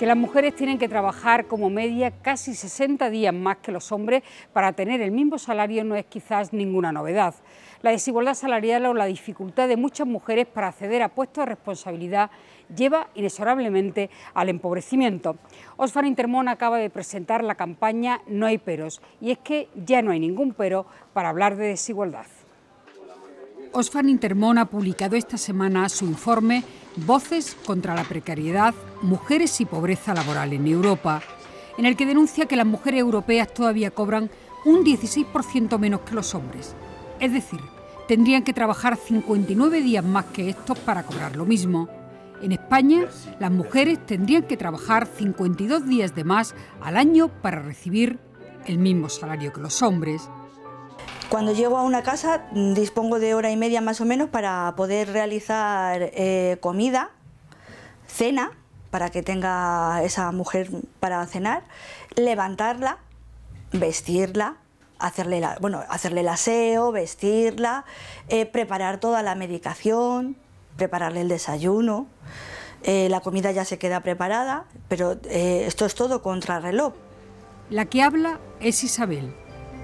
que las mujeres tienen que trabajar como media casi 60 días más que los hombres para tener el mismo salario no es quizás ninguna novedad. La desigualdad salarial o la dificultad de muchas mujeres para acceder a puestos de responsabilidad lleva inexorablemente al empobrecimiento. Osvaldo Intermón acaba de presentar la campaña No hay peros y es que ya no hay ningún pero para hablar de desigualdad. Oxfam Intermón ha publicado esta semana su informe Voces contra la precariedad, mujeres y pobreza laboral en Europa, en el que denuncia que las mujeres europeas todavía cobran un 16% menos que los hombres. Es decir, tendrían que trabajar 59 días más que estos para cobrar lo mismo. En España, las mujeres tendrían que trabajar 52 días de más al año para recibir el mismo salario que los hombres. Cuando llego a una casa mm, dispongo de hora y media más o menos para poder realizar eh, comida, cena, para que tenga esa mujer para cenar, levantarla, vestirla, hacerle, bueno, hacerle el aseo, vestirla, eh, preparar toda la medicación, prepararle el desayuno. Eh, la comida ya se queda preparada, pero esto es todo contra reloj. La que habla es Isabel,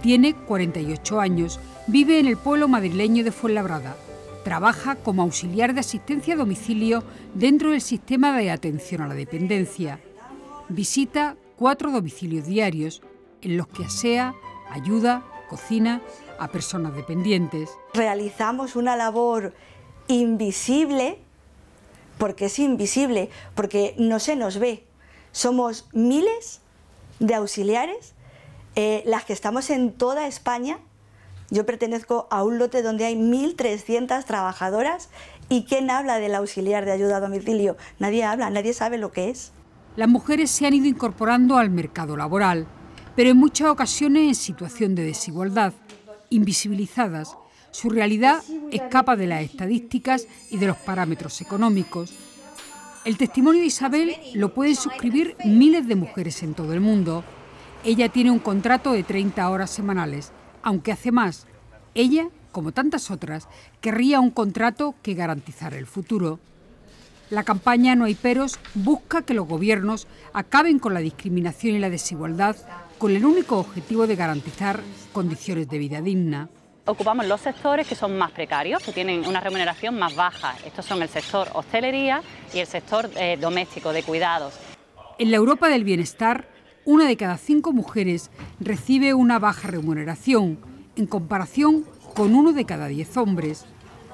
tiene 48 años, vive en el pueblo madrileño de Fuenlabrada. Trabaja como auxiliar de asistencia a domicilio dentro del sistema de atención a la dependencia. Visita cuatro domicilios diarios en los que asea, ayuda, cocina a personas dependientes. Realizamos una labor invisible, porque es invisible, porque no se nos ve. Somos miles de auxiliares eh, las que estamos en toda España, yo pertenezco a un lote donde hay 1.300 trabajadoras y ¿quién habla del auxiliar de ayuda a domicilio? Nadie habla, nadie sabe lo que es. Las mujeres se han ido incorporando al mercado laboral, pero en muchas ocasiones en situación de desigualdad, invisibilizadas. Su realidad escapa de las estadísticas y de los parámetros económicos. El testimonio de Isabel lo pueden suscribir miles de mujeres en todo el mundo. Ella tiene un contrato de 30 horas semanales, aunque hace más. Ella, como tantas otras, querría un contrato que garantizara el futuro. La campaña No hay peros busca que los gobiernos acaben con la discriminación y la desigualdad con el único objetivo de garantizar condiciones de vida digna ocupamos los sectores que son más precarios, que tienen una remuneración más baja. Estos son el sector hostelería y el sector eh, doméstico de cuidados. En la Europa del bienestar, una de cada cinco mujeres recibe una baja remuneración, en comparación con uno de cada diez hombres.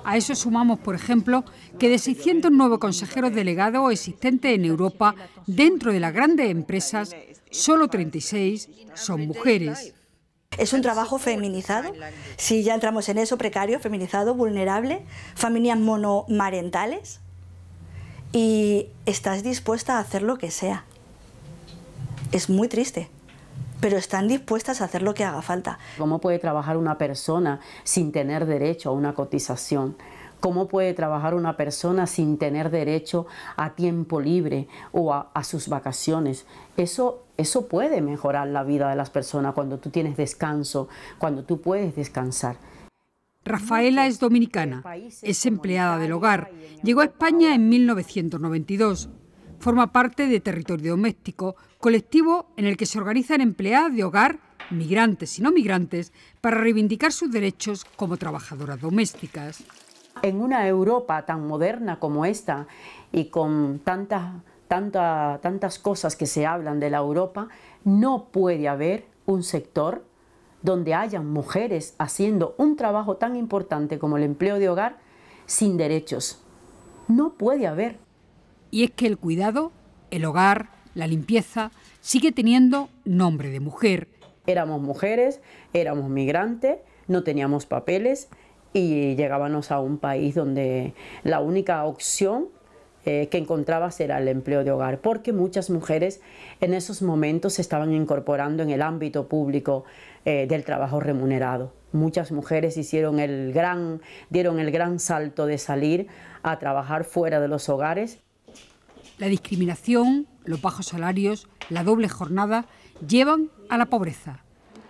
A eso sumamos, por ejemplo, que de 609 consejeros delegados existentes en Europa dentro de las grandes empresas, solo 36 son mujeres. Es un trabajo feminizado, si ya entramos en eso, precario, feminizado, vulnerable, familias monomarentales y estás dispuesta a hacer lo que sea. Es muy triste pero están dispuestas a hacer lo que haga falta. ¿Cómo puede trabajar una persona sin tener derecho a una cotización? ¿Cómo puede trabajar una persona sin tener derecho a tiempo libre o a, sus vacaciones? Eso, eso puede mejorar la vida de las personas cuando tú tienes descanso, cuando tú puedes descansar. Rafaela es dominicana, es empleada del hogar. Llegó a España en 1992 Forma parte de Territorio Doméstico, colectivo en el que se organizan empleadas de hogar, migrantes y no migrantes, para reivindicar sus derechos como trabajadoras domésticas. En una Europa tan moderna como esta y con tantas, tantas cosas que se hablan de la Europa, no puede haber un sector donde haya mujeres haciendo un trabajo tan importante como el empleo de hogar sin derechos. No puede haber y es que el cuidado, el hogar, la limpieza, sigue teniendo nombre de mujer. Éramos mujeres, éramos migrantes, no teníamos papeles y llegábamos a un país donde la única opción eh, que encontrabas era el empleo de hogar, porque muchas mujeres en esos momentos se estaban incorporando en el ámbito público eh, del trabajo remunerado. Muchas mujeres hicieron el gran, dieron el gran salto de salir a trabajar fuera de los hogares. La discriminación, los bajos salarios, la doble jornada llevan a la pobreza.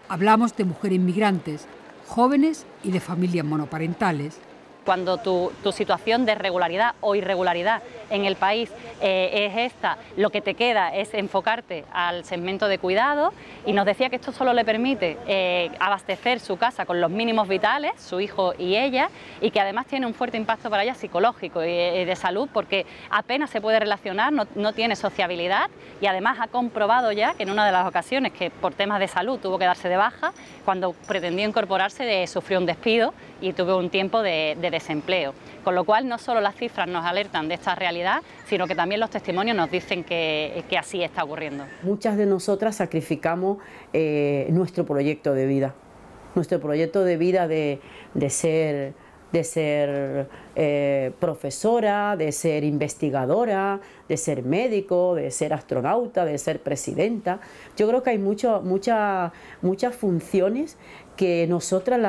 Hablamos de mujeres migrantes, jóvenes y de familias monoparentales. Cuando tu, situación de regularidad o irregularidad en el país eh, es esta, lo que te queda es enfocarte al segmento de cuidado y nos decía que esto solo le permite eh, abastecer su casa con los mínimos vitales, su hijo y ella, y que además tiene un fuerte impacto para ella psicológico y, eh, de salud porque apenas se puede relacionar, no, tiene sociabilidad y además ha comprobado ya que en una de las ocasiones que por temas de salud tuvo que darse de baja, cuando pretendió incorporarse de, sufrió un despido y tuvo un tiempo de, de desempleo. Con lo cual no solo las cifras nos alertan de esta realidad, sino que también los testimonios nos dicen que, así está ocurriendo. Muchas de nosotras sacrificamos eh, nuestro proyecto de vida, nuestro proyecto de vida de ser de ser eh, profesora, de ser investigadora, de ser médico, de ser astronauta, de ser presidenta. Yo creo que hay muchas muchas funciones que nosotras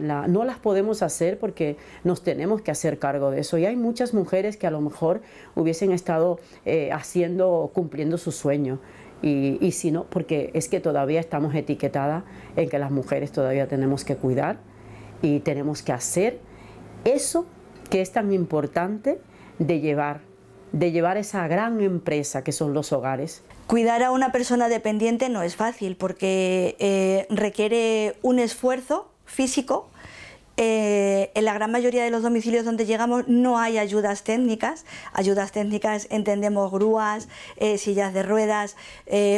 no las podemos hacer porque nos tenemos que hacer cargo de eso. Y hay muchas mujeres que a lo mejor hubiesen estado eh, haciendo, cumpliendo su sueño. Y, y, si no, porque es que todavía estamos etiquetadas en que las mujeres todavía tenemos que cuidar y tenemos que hacer eso que es tan importante de llevar, de llevar esa gran empresa que son los hogares. Cuidar a una persona dependiente no es fácil porque eh, requiere un esfuerzo físico. Eh, en la gran mayoría de los domicilios donde llegamos no hay ayudas técnicas. Ayudas técnicas entendemos grúas, eh, sillas de ruedas,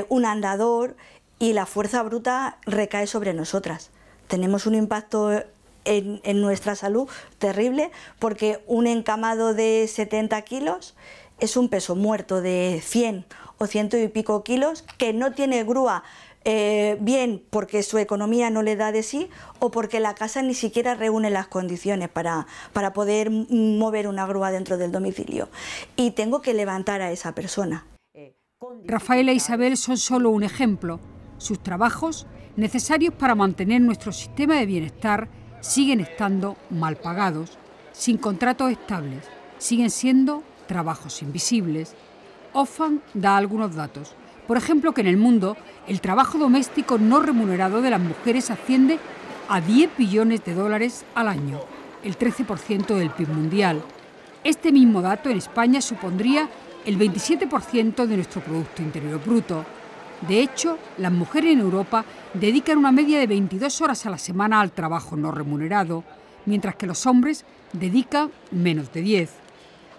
un andador y la fuerza bruta recae sobre nosotras. Tenemos un impacto en, nuestra salud terrible, porque un encamado de 70 kilos es un peso muerto de 100 o ciento y pico kilos que no tiene grúa eh, bien porque su economía no le da de sí o porque la casa ni siquiera reúne las condiciones para, para poder mover una grúa dentro del domicilio. Y tengo que levantar a esa persona. Eh, Rafael e Isabel son solo un ejemplo. Sus trabajos, necesarios para mantener nuestro sistema de bienestar, siguen estando mal pagados, sin contratos estables, siguen siendo trabajos invisibles. Ofan da algunos datos. Por ejemplo, que en el mundo el trabajo doméstico no remunerado de las mujeres asciende a 10 billones de dólares al año, el 13% del PIB mundial. Este mismo dato en España supondría el 27% de nuestro Producto Interior Bruto. De hecho, las mujeres en Europa dedican una media de 22 horas a la semana al trabajo no remunerado, mientras que los hombres dedican menos de 10.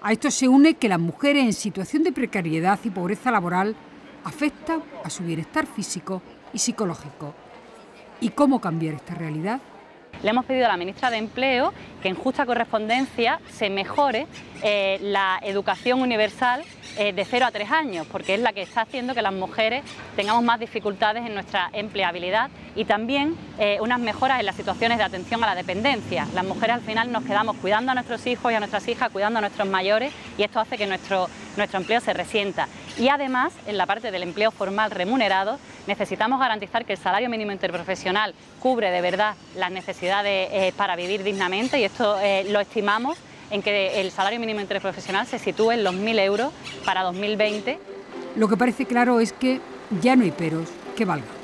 A esto se une que las mujeres en situación de precariedad y pobreza laboral afectan a su bienestar físico y psicológico. ¿Y cómo cambiar esta realidad? Le hemos pedido a la ministra de Empleo que en justa correspondencia se mejore eh, la educación universal eh, de 0 a 3 años, porque es la que está haciendo que las mujeres tengamos más dificultades en nuestra empleabilidad y también eh, unas mejoras en las situaciones de atención a la dependencia. Las mujeres al final nos quedamos cuidando a nuestros hijos y a nuestras hijas, cuidando a nuestros mayores y esto hace que nuestro, empleo se resienta. Y además, en la parte del empleo formal remunerado, necesitamos garantizar que el salario mínimo interprofesional cubre de verdad las necesidades eh, para vivir dignamente y esto lo estimamos en que el salario mínimo interprofesional se sitúe en los 1.000 euros para 2020. Lo que parece claro es que ya no hay peros que valgan.